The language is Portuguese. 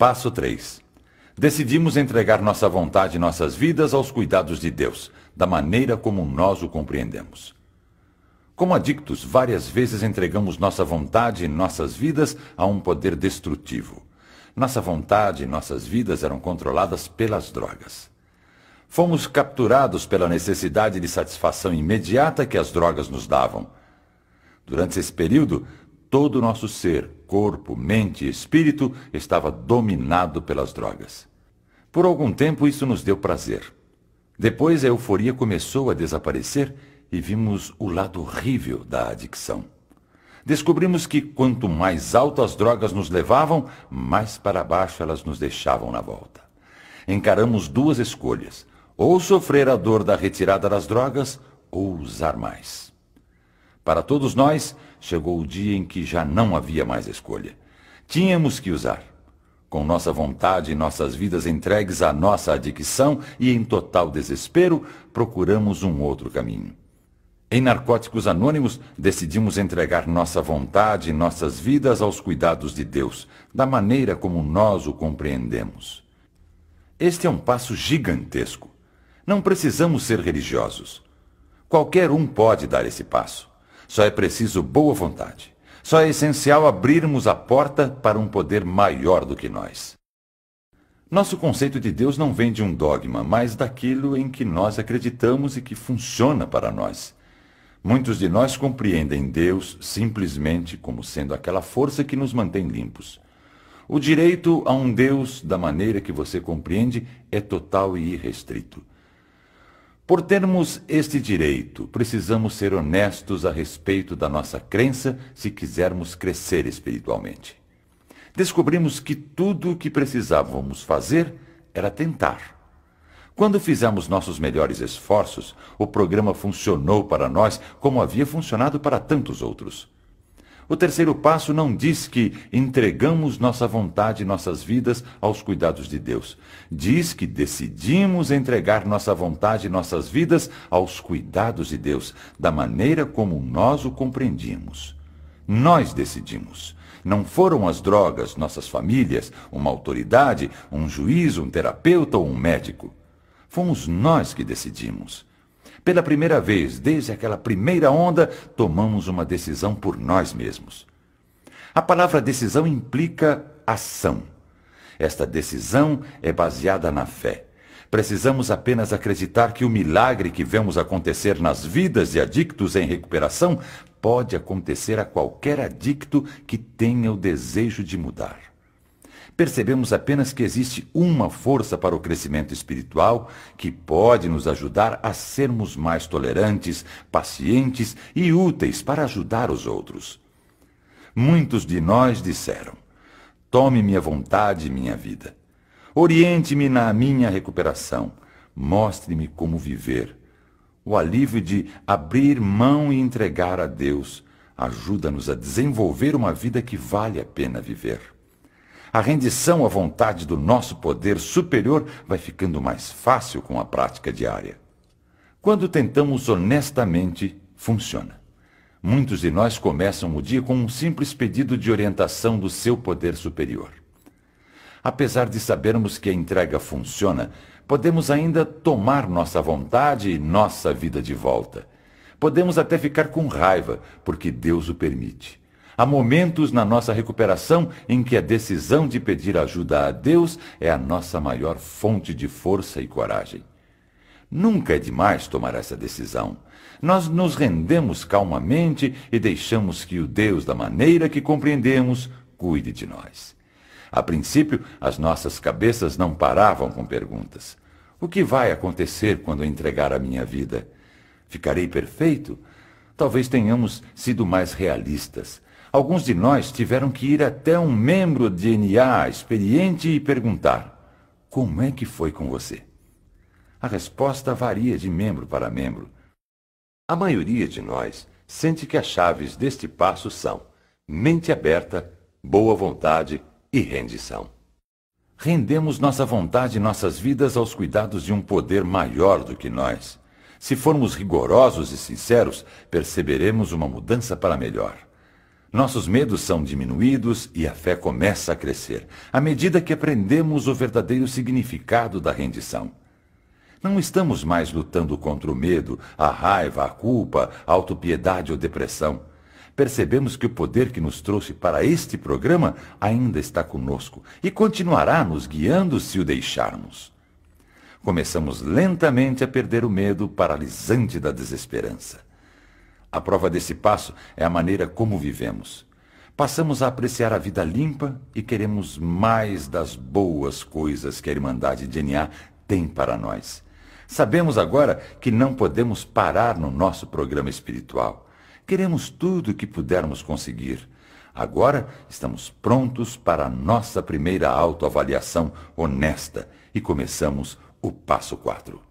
Passo 3. Decidimos entregar nossa vontade e nossas vidas aos cuidados de Deus, da maneira como nós o compreendemos. Como adictos, várias vezes entregamos nossa vontade e nossas vidas a um poder destrutivo. Nossa vontade e nossas vidas eram controladas pelas drogas. Fomos capturados pela necessidade de satisfação imediata que as drogas nos davam. Durante esse período, todo o nosso ser, corpo, mente e espírito estava dominado pelas drogas. Por algum tempo isso nos deu prazer. Depois a euforia começou a desaparecer e vimos o lado horrível da adicção. Descobrimos que quanto mais alto as drogas nos levavam, mais para baixo elas nos deixavam na volta. Encaramos duas escolhas: ou sofrer a dor da retirada das drogas ou usar mais. Para todos nós, chegou o dia em que já não havia mais escolha. Tínhamos que usar. Com nossa vontade e nossas vidas entregues à nossa adicção e em total desespero, procuramos um outro caminho. Em Narcóticos Anônimos, decidimos entregar nossa vontade e nossas vidas aos cuidados de Deus, da maneira como nós o compreendemos. Este é um passo gigantesco. Não precisamos ser religiosos. Qualquer um pode dar esse passo. Só é preciso boa vontade. Só é essencial abrirmos a porta para um poder maior do que nós. Nosso conceito de Deus não vem de um dogma, mas daquilo em que nós acreditamos e que funciona para nós. Muitos de nós compreendem Deus simplesmente como sendo aquela força que nos mantém limpos. O direito a um Deus da maneira que você compreende é total e irrestrito. Por termos este direito, precisamos ser honestos a respeito da nossa crença se quisermos crescer espiritualmente. Descobrimos que tudo o que precisávamos fazer era tentar. Quando fizemos nossos melhores esforços, o programa funcionou para nós como havia funcionado para tantos outros. O terceiro passo não diz que entregamos nossa vontade e nossas vidas aos cuidados de Deus. Diz que decidimos entregar nossa vontade e nossas vidas aos cuidados de Deus, da maneira como nós o compreendemos. Nós decidimos. Não foram as drogas, nossas famílias, uma autoridade, um juiz, um terapeuta ou um médico. Fomos nós que decidimos. Pela primeira vez, desde aquela primeira onda, tomamos uma decisão por nós mesmos. A palavra decisão implica ação. Esta decisão é baseada na fé. Precisamos apenas acreditar que o milagre que vemos acontecer nas vidas de adictos em recuperação pode acontecer a qualquer adicto que tenha o desejo de mudar percebemos apenas que existe uma força para o crescimento espiritual que pode nos ajudar a sermos mais tolerantes, pacientes e úteis para ajudar os outros. Muitos de nós disseram: Tome minha vontade e minha vida. Oriente-me na minha recuperação. Mostre-me como viver. O alívio de abrir mão e entregar a Deus ajuda-nos a desenvolver uma vida que vale a pena viver. A rendição à vontade do nosso poder superior vai ficando mais fácil com a prática diária. Quando tentamos honestamente, funciona. Muitos de nós começam o dia com um simples pedido de orientação do seu poder superior. Apesar de sabermos que a entrega funciona, podemos ainda tomar nossa vontade e nossa vida de volta. Podemos até ficar com raiva, porque Deus o permite. Há momentos na nossa recuperação em que a decisão de pedir ajuda a Deus é a nossa maior fonte de força e coragem. Nunca é demais tomar essa decisão. Nós nos rendemos calmamente e deixamos que o Deus, da maneira que compreendemos, cuide de nós. A princípio, as nossas cabeças não paravam com perguntas. O que vai acontecer quando eu entregar a minha vida? Ficarei perfeito? Talvez tenhamos sido mais realistas. Alguns de nós tiveram que ir até um membro de DNA experiente e perguntar: Como é que foi com você? A resposta varia de membro para membro. A maioria de nós sente que as chaves deste passo são mente aberta, boa vontade e rendição. Rendemos nossa vontade e nossas vidas aos cuidados de um poder maior do que nós. Se formos rigorosos e sinceros, perceberemos uma mudança para melhor. Nossos medos são diminuídos e a fé começa a crescer, à medida que aprendemos o verdadeiro significado da rendição. Não estamos mais lutando contra o medo, a raiva, a culpa, a autopiedade ou depressão. Percebemos que o poder que nos trouxe para este programa ainda está conosco e continuará nos guiando se o deixarmos. Começamos lentamente a perder o medo paralisante da desesperança. A prova desse passo é a maneira como vivemos. Passamos a apreciar a vida limpa e queremos mais das boas coisas que a Irmandade de NA tem para nós. Sabemos agora que não podemos parar no nosso programa espiritual. Queremos tudo o que pudermos conseguir. Agora estamos prontos para a nossa primeira autoavaliação honesta e começamos o passo 4.